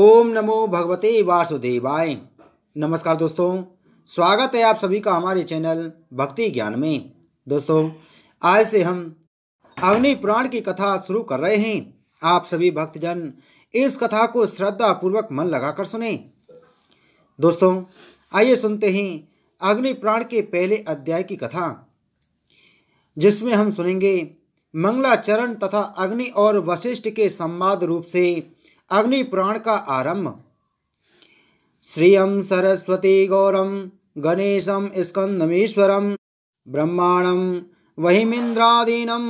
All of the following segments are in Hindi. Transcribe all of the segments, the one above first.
ओम नमो भगवते वासुदेवाय नमस्कार दोस्तों स्वागत है आप सभी का हमारे चैनल भक्ति ज्ञान में दोस्तों आज से हम अग्नि पुराण की कथा शुरू कर रहे हैं आप सभी भक्तजन इस कथा को श्रद्धा पूर्वक मन लगाकर सुने दोस्तों आइए सुनते हैं अग्नि पुराण के पहले अध्याय की कथा जिसमें हम सुनेंगे मंगलाचरण तथा अग्नि और वशिष्ठ के संवाद रूप से अग्नि पुराण का आरंभ श्रिय सरस्वती गौरम गणेशम स्कंदमीश्वरम ब्रह्माणम वहिमिंद्रादीनम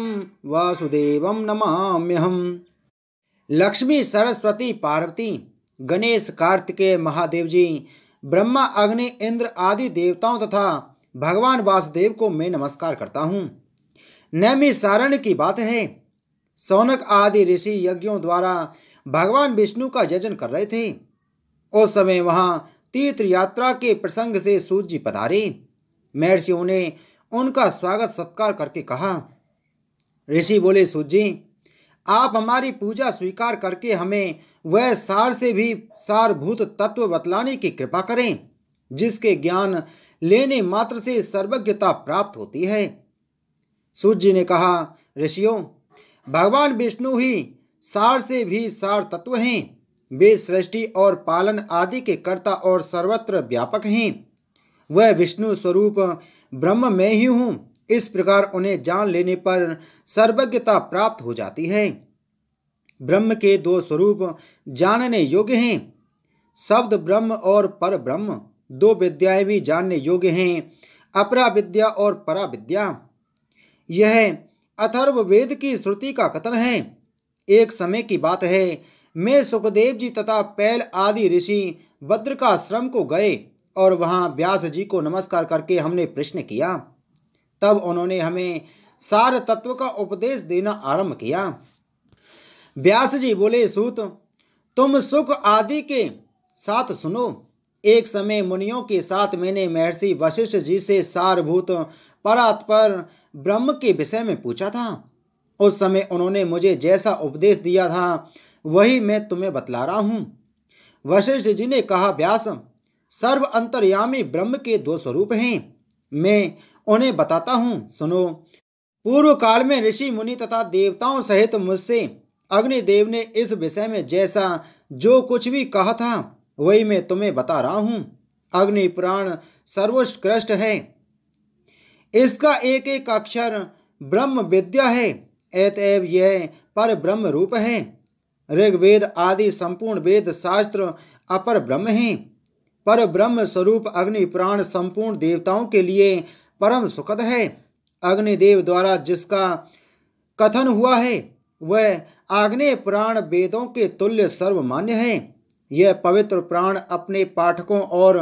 वासुदेवम नमाम्यहम लक्ष्मी सरस्वती पार्वती गणेश कार्तिकेय महादेव जी ब्रह्मा अग्नि इंद्र आदि देवताओं तथा भगवान वासुदेव को मैं नमस्कार करता हूँ नैमी सारण की बात है सौनक आदि ऋषि यज्ञों द्वारा भगवान विष्णु का जजन कर रहे थे उस समय वहां तीर्थ यात्रा के प्रसंग से सूर्य जी पधारे महर्षियों ने उनका स्वागत सत्कार करके कहा ऋषि बोले सूर्य जी आप हमारी पूजा स्वीकार करके हमें वह सार से भी सारभूत तत्व बतलाने की कृपा करें जिसके ज्ञान लेने मात्र से सर्वज्ञता प्राप्त होती है सूर्य जी ने कहा ऋषियों भगवान विष्णु ही सार से भी सार तत्व हैं वे सृष्टि और पालन आदि के कर्ता और सर्वत्र व्यापक हैं वह विष्णु स्वरूप ब्रह्म में ही हूँ इस प्रकार उन्हें जान लेने पर सर्वज्ञता प्राप्त हो जाती है ब्रह्म के दो स्वरूप जानने योग्य हैं शब्द ब्रह्म और पर ब्रह्म दो विद्याएं भी जानने योग्य हैं अपरा विद्या और परा विद्या यह अथर्ववेद की श्रुति का कथन है एक समय की बात है मैं सुखदेव जी तथा पैल आदि ऋषि बद्र का आश्रम को गए और वहाँ व्यास जी को नमस्कार करके हमने प्रश्न किया तब उन्होंने हमें सार तत्व का उपदेश देना आरंभ किया व्यास जी बोले सूत तुम सुख आदि के साथ सुनो एक समय मुनियों के साथ मैंने महर्षि वशिष्ठ जी से सारभूत परात्पर ब्रह्म के विषय में पूछा था उस समय उन्होंने मुझे जैसा उपदेश दिया था वही मैं तुम्हें बतला रहा हूँ वशिष्ठ जी ने कहा व्यास सर्व अंतर्यामी ब्रह्म के दो स्वरूप हैं मैं उन्हें बताता हूँ सुनो पूर्व काल में ऋषि मुनि तथा देवताओं सहित मुझसे अग्निदेव ने इस विषय में जैसा जो कुछ भी कहा था वही मैं तुम्हें बता रहा हूँ अग्नि पुराण सर्वोत्कृष्ट है इसका एक एक अक्षर ब्रह्म विद्या है एतएव यह पर ब्रह्म रूप है ऋग्वेद आदि संपूर्ण वेद शास्त्र अपर ब्रह्म हैं पर ब्रह्म स्वरूप अग्नि प्राण संपूर्ण देवताओं के लिए परम सुखद है अग्निदेव द्वारा जिसका कथन हुआ है वह आग्नेय प्राण वेदों के तुल्य सर्वमान्य है यह पवित्र प्राण अपने पाठकों और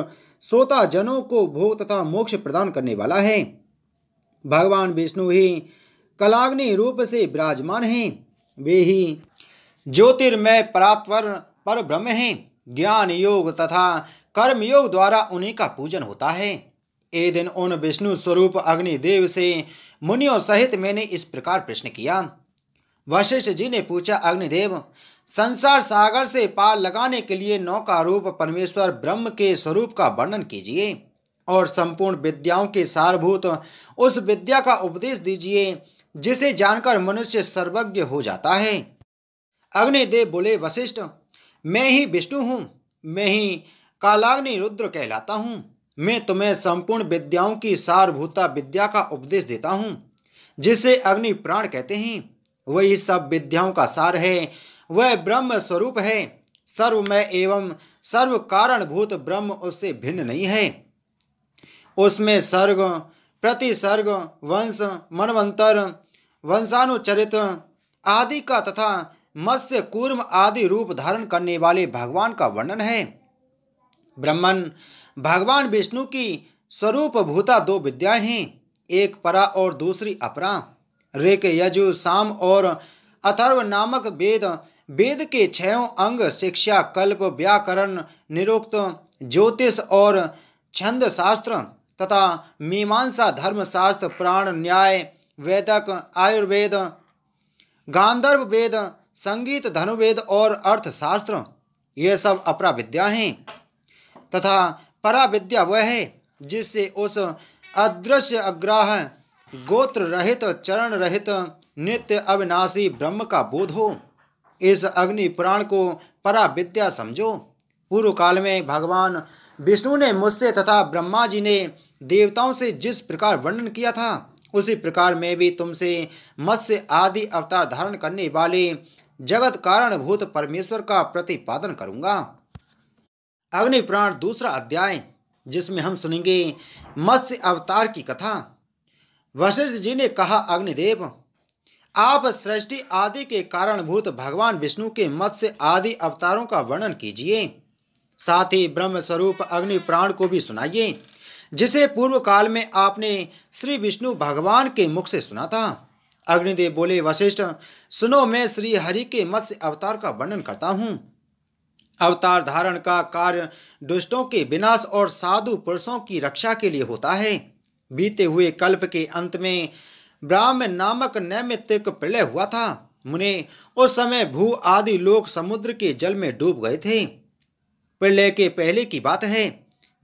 श्रोताजनों को भोग तथा मोक्ष प्रदान करने वाला है भगवान विष्णु ही कलाग्नि रूप से विराजमान हैं वे ही ज्योतिर्मय परात्वर पर ब्रह्म हैं ज्ञान योग तथा कर्म योग द्वारा उन्हीं का पूजन होता है ए दिन उन विष्णु स्वरूप अग्निदेव से मुनियों सहित मैंने इस प्रकार प्रश्न किया वशिष्ठ जी ने पूछा अग्निदेव संसार सागर से पार लगाने के लिए नौका रूप परमेश्वर ब्रह्म के स्वरूप का वर्णन कीजिए और संपूर्ण विद्याओं के सारभूत उस विद्या का उपदेश दीजिए जिसे जानकर मनुष्य सर्वज्ञ हो जाता है अग्निदेव बोले वशिष्ठ मैं ही विष्णु हूँ मैं ही कालाग्नि रुद्र कहलाता हूँ मैं तुम्हें संपूर्ण विद्याओं की सारभूता विद्या का उपदेश देता हूँ जिसे अग्नि प्राण कहते हैं वही सब विद्याओं का सार है वह ब्रह्म स्वरूप है सर्वमय एवं सर्व कारणभूत ब्रह्म उससे भिन्न नहीं है उसमें सर्ग प्रतिसर्ग वंश मनवंतर वंशानुचरित आदि का तथा मत्स्य कूर्म आदि रूप धारण करने वाले भगवान का वर्णन है ब्रह्मन भगवान विष्णु की स्वरूप भूता दो विद्याएं हैं एक परा और दूसरी अपरा रेक यजु साम और अथर्व नामक वेद वेद के छयों अंग शिक्षा कल्प व्याकरण निरुक्त ज्योतिष और छंद शास्त्र तथा मीमांसा धर्मशास्त्र प्राण न्याय वेदक आयुर्वेद गांधर्व वेद संगीत धनुवेद और अर्थशास्त्र ये सब अपरा विद्या हैं तथा परा विद्या वह है जिससे उस अदृश्य अग्राह गोत्र रहित चरण रहित नित्य अविनाशी ब्रह्म का बोध हो इस अग्नि पुराण को परा विद्या समझो पूर्व काल में भगवान विष्णु ने मुझसे तथा ब्रह्मा जी ने देवताओं से जिस प्रकार वर्णन किया था उसी प्रकार मैं भी तुमसे मत्स्य आदि अवतार धारण करने वाले जगत कारण भूत परमेश्वर का प्रतिपादन करूंगा अग्नि प्राण दूसरा अध्याय जिसमें हम सुनेंगे मत्स्य अवतार की कथा वशिष्ठ जी ने कहा अग्निदेव आप सृष्टि आदि के कारणभूत भगवान विष्णु के मत्स्य आदि अवतारों का वर्णन कीजिए साथ ही ब्रह्म स्वरूप अग्नि प्राण को भी सुनाइए जिसे पूर्व काल में आपने श्री विष्णु भगवान के मुख से सुना था अग्निदेव बोले वशिष्ठ सुनो मैं श्री हरि के मत्स्य अवतार का वर्णन करता हूँ अवतार धारण का कार्य दुष्टों के विनाश और साधु पुरुषों की रक्षा के लिए होता है बीते हुए कल्प के अंत में ब्राह्म नामक नैमित्तिक प्रलय हुआ था मुने उस समय भू आदि लोग समुद्र के जल में डूब गए थे प्रलय के पहले की बात है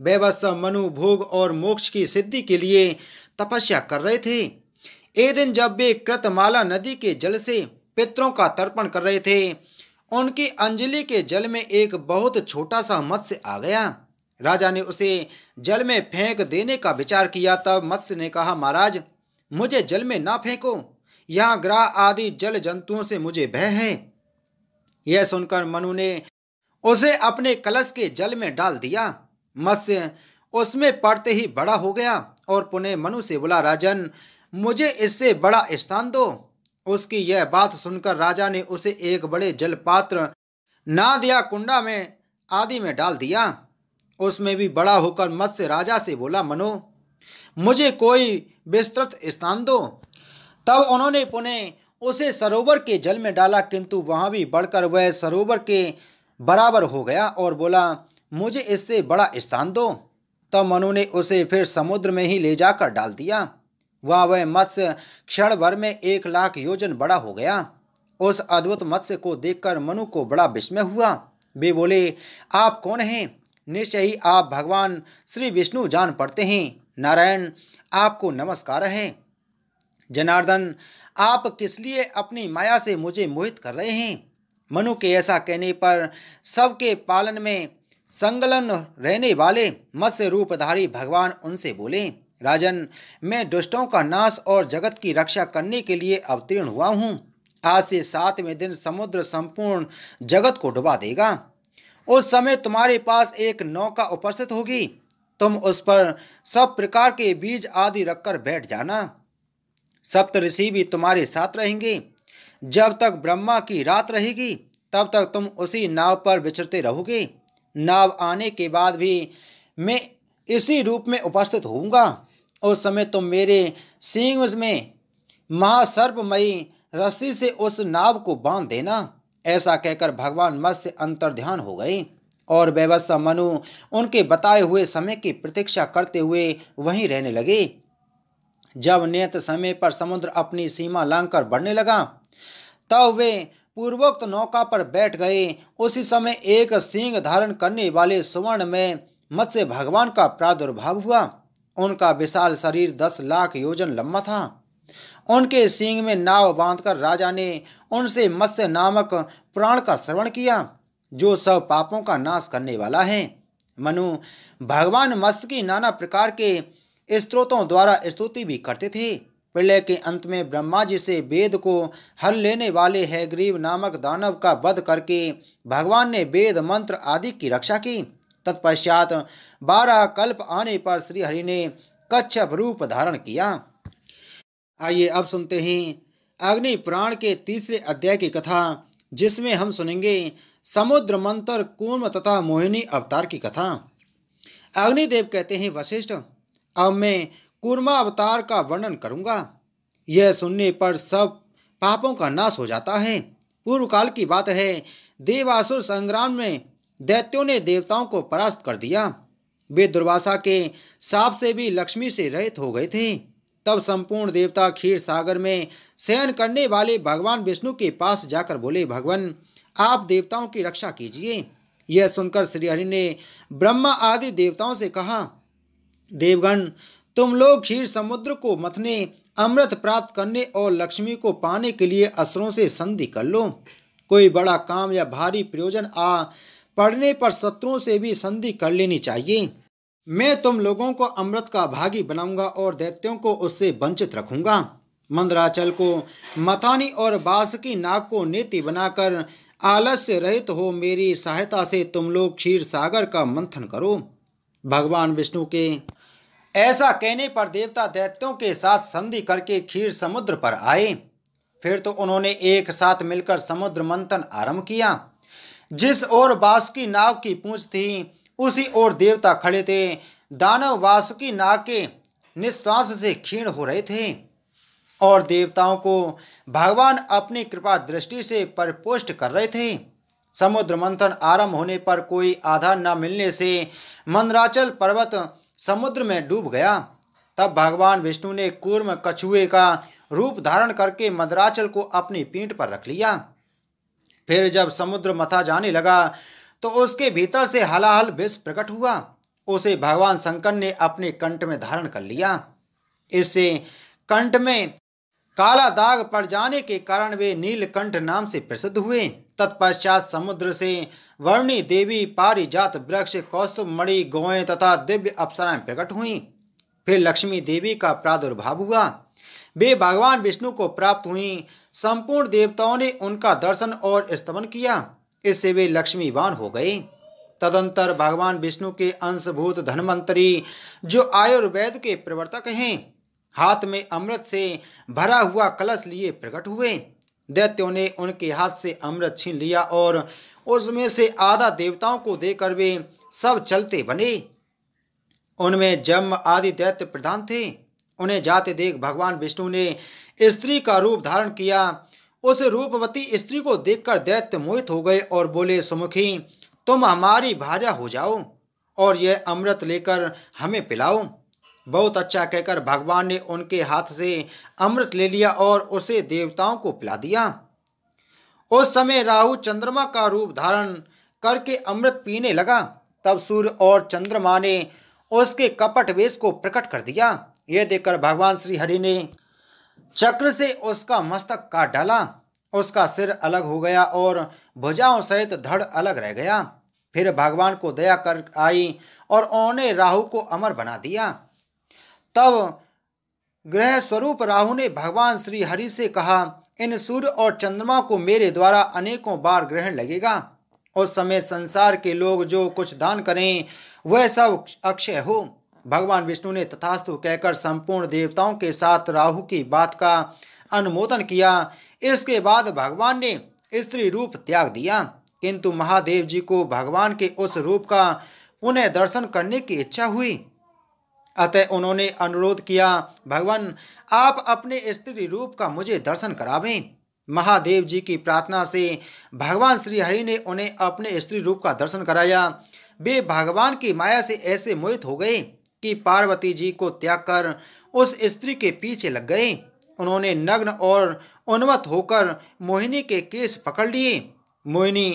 वैवस्व मनु भोग और मोक्ष की सिद्धि के लिए तपस्या कर रहे थे एक दिन जब वे कृतमाला नदी के जल से पितरों का तर्पण कर रहे थे उनकी अंजलि के जल में एक बहुत छोटा सा मत्स्य आ गया राजा ने उसे जल में फेंक देने का विचार किया तब मत्स्य ने कहा महाराज मुझे जल में ना फेंको यहाँ ग्रह आदि जल जंतुओं से मुझे भय है यह सुनकर मनु ने उसे अपने कलश के जल में डाल दिया मत्स्य उसमें पड़ते ही बड़ा हो गया और पुनः मनु से बोला राजन मुझे इससे बड़ा स्थान दो उसकी यह बात सुनकर राजा ने उसे एक बड़े जलपात्र दिया कुंडा में आदि में डाल दिया उसमें भी बड़ा होकर मत्स्य राजा से बोला मनो मुझे कोई विस्तृत स्थान दो तब उन्होंने पुनः उसे सरोवर के जल में डाला किंतु वहाँ भी बढ़कर वह सरोवर के बराबर हो गया और बोला मुझे इससे बड़ा स्थान दो तब मनु ने उसे फिर समुद्र में ही ले जाकर डाल दिया वह वह मत्स्य क्षण भर में एक लाख योजन बड़ा हो गया उस अद्भुत मत्स्य को देखकर मनु को बड़ा विस्मय हुआ वे बोले आप कौन हैं निश्चय ही आप भगवान श्री विष्णु जान पड़ते हैं नारायण आपको नमस्कार है जनार्दन आप किस लिए अपनी माया से मुझे मोहित कर रहे हैं मनु के ऐसा कहने पर सबके पालन में संगलन रहने वाले मत्स्य रूपधारी भगवान उनसे बोले राजन मैं दुष्टों का नाश और जगत की रक्षा करने के लिए अवतीर्ण हुआ हूँ आज से सातवें दिन समुद्र संपूर्ण जगत को डुबा देगा उस समय तुम्हारे पास एक नौका उपस्थित होगी तुम उस पर सब प्रकार के बीज आदि रखकर बैठ जाना सप्त ऋषि भी तुम्हारे साथ रहेंगे जब तक ब्रह्मा की रात रहेगी तब तक तुम उसी नाव पर विचरते रहोगे नाव आने के बाद भी मैं इसी रूप में उपस्थित होऊंगा उस समय तुम तो मेरे सींग में महासर्पमयी रस्सी से उस नाव को बांध देना ऐसा कहकर भगवान मत्स्य अंतर ध्यान हो गई और व्यवस्था मनु उनके बताए हुए समय की प्रतीक्षा करते हुए वहीं रहने लगे जब नियत समय पर समुद्र अपनी सीमा लांघकर बढ़ने लगा तब तो वे पूर्वोक्त नौका पर बैठ गए उसी समय एक सिंह धारण करने वाले सुवर्ण में मत्स्य भगवान का प्रादुर्भाव हुआ उनका विशाल शरीर दस लाख योजन लंबा था उनके सींग में नाव बांधकर राजा ने उनसे मत्स्य नामक प्राण का श्रवण किया जो सब पापों का नाश करने वाला है मनु भगवान मत्स्य की नाना प्रकार के स्त्रोतों द्वारा स्तुति भी करते थे प्रलय के अंत में ब्रह्मा जी से वेद को हल लेने वाले हैग्रीव नामक दानव का वध करके भगवान ने वेद मंत्र आदि की रक्षा की तत्पश्चात बारह कल्प आने पर श्री हरि ने कच्छप रूप धारण किया आइए अब सुनते हैं अग्नि पुराण के तीसरे अध्याय की कथा जिसमें हम सुनेंगे समुद्र मंत्र कूर्म तथा मोहिनी अवतार की कथा अग्निदेव कहते हैं वशिष्ठ अब मैं कूर्मा अवतार का वर्णन करूंगा यह सुनने पर सब पापों का नाश हो जाता है पूर्व काल की बात है देवासुर संग्राम में दैत्यों ने देवताओं को परास्त कर दिया वे दुर्वासा के साप से भी लक्ष्मी से रहित हो गए थे तब संपूर्ण देवता खीर सागर में शयन करने वाले भगवान विष्णु के पास जाकर बोले भगवान आप देवताओं की रक्षा कीजिए यह सुनकर श्रीहरि ने ब्रह्मा आदि देवताओं से कहा देवगण तुम लोग क्षीर समुद्र को मथने अमृत प्राप्त करने और लक्ष्मी को पाने के लिए असरों से संधि कर लो कोई बड़ा काम या भारी प्रयोजन आ पड़ने पर शत्रुओं से भी संधि कर लेनी चाहिए मैं तुम लोगों को अमृत का भागी बनाऊंगा और दैत्यों को उससे वंचित रखूंगा मंदराचल को मथानी और बास की नाक को नेति बनाकर आलस्य रहित हो मेरी सहायता से तुम लोग क्षीर सागर का मंथन करो भगवान विष्णु के ऐसा कहने पर देवता दैत्यों के साथ संधि करके खीर समुद्र पर आए फिर तो उन्होंने एक साथ मिलकर समुद्र मंथन आरंभ किया जिस ओर वासुकी नाग की पूंछ थी उसी ओर देवता खड़े थे दानव वासुकी नाग के निश्वास से क्षीण हो रहे थे और देवताओं को भगवान अपनी कृपा दृष्टि से परिपुष्ट कर रहे थे समुद्र मंथन आरंभ होने पर कोई आधार न मिलने से मंदराचल पर्वत समुद्र में डूब गया तब भगवान विष्णु ने कूर्म कछुए का रूप धारण करके मद्राचल को अपनी पीठ पर रख लिया फिर जब समुद्र मथा जाने लगा तो उसके भीतर से हलाहल विष प्रकट हुआ उसे भगवान शंकर ने अपने कंठ में धारण कर लिया इससे कंठ में काला दाग पड़ जाने के कारण वे नीलकंठ नाम से प्रसिद्ध हुए तत्पश्चात समुद्र से वर्णी देवी पारिजात वृक्ष कौस्तु मणि गोए तथा दिव्य अप्सराएं प्रकट हुई फिर लक्ष्मी देवी का प्रादुर्भाव हुआ वे भगवान विष्णु को प्राप्त हुई संपूर्ण देवताओं ने उनका दर्शन और स्तमन किया इससे वे लक्ष्मीवान हो गए तदंतर भगवान विष्णु के अंशभूत धनवंतरी जो आयुर्वेद के प्रवर्तक हैं हाथ में अमृत से भरा हुआ कलश लिए प्रकट हुए दैत्यों ने उनके हाथ से अमृत छीन लिया और उसमें से आधा देवताओं को देकर वे सब चलते बने उनमें जम आदि दैत्य प्रधान थे उन्हें जाते देख भगवान विष्णु ने स्त्री का रूप धारण किया उस रूपवती स्त्री को देखकर दैत्य मोहित हो गए और बोले सुमुखी तुम हमारी भार्या हो जाओ और यह अमृत लेकर हमें पिलाओ बहुत अच्छा कहकर भगवान ने उनके हाथ से अमृत ले लिया और उसे देवताओं को पिला दिया उस समय राहु चंद्रमा का रूप धारण करके अमृत पीने लगा तब सूर्य और चंद्रमा ने उसके कपट वेश को प्रकट कर दिया यह देखकर भगवान श्री हरि ने चक्र से उसका मस्तक काट डाला उसका सिर अलग हो गया और भुजाओं सहित धड़ अलग रह गया फिर भगवान को दया कर आई और उन्होंने राहु को अमर बना दिया तब ग्रह स्वरूप राहु ने भगवान श्री हरि से कहा इन सूर्य और चंद्रमा को मेरे द्वारा अनेकों बार ग्रहण लगेगा उस समय संसार के लोग जो कुछ दान करें वह सब अक्षय हो भगवान विष्णु ने तथास्तु कहकर संपूर्ण देवताओं के साथ राहु की बात का अनुमोदन किया इसके बाद भगवान ने स्त्री रूप त्याग दिया किंतु महादेव जी को भगवान के उस रूप का पुनः दर्शन करने की इच्छा हुई अतः उन्होंने अनुरोध किया भगवान आप अपने स्त्री रूप का मुझे दर्शन करावें महादेव जी की प्रार्थना से भगवान श्री हरि ने उन्हें अपने स्त्री रूप का दर्शन कराया वे भगवान की माया से ऐसे मोहित हो गए कि पार्वती जी को त्याग कर उस स्त्री के पीछे लग गए उन्होंने नग्न और उन्मत्त होकर मोहिनी के केस पकड़ लिए मोहिनी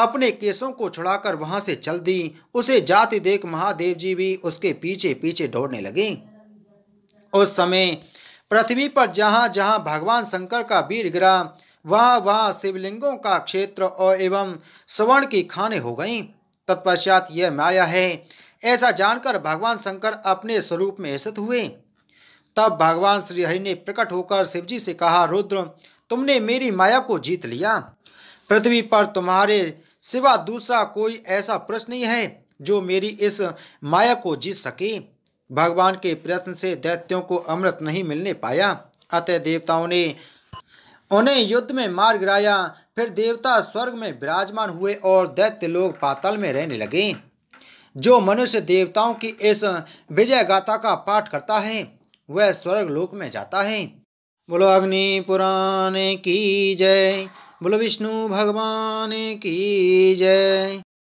अपने केसों को छुड़ाकर वहां से चल दी उसे जाति देख महादेव जी भी उसके पीछे पीछे दौड़ने लगे उस समय पृथ्वी पर जहां जहां भगवान शंकर का वीर गिरा वहां वहां शिवलिंगों का क्षेत्र और एवं स्वर्ण की खाने हो गई तत्पश्चात यह माया है ऐसा जानकर भगवान शंकर अपने स्वरूप में स्थित हुए तब भगवान श्री हरि ने प्रकट होकर शिवजी से कहा रुद्र तुमने मेरी माया को जीत लिया पृथ्वी पर तुम्हारे सिवा दूसरा कोई ऐसा प्रश्न नहीं है जो मेरी इस माया को जीत सके भगवान के प्रश्न से दैत्यों को अमृत नहीं मिलने पाया अतः देवताओं ने उन्हें युद्ध में मार गिराया फिर देवता स्वर्ग में विराजमान हुए और दैत्य लोग पाताल में रहने लगे जो मनुष्य देवताओं की इस विजय गाथा का पाठ करता है वह स्वर्ग लोक में जाता है बोलो अग्नि पुराण की जय बोलो विष्णु भगवान की जय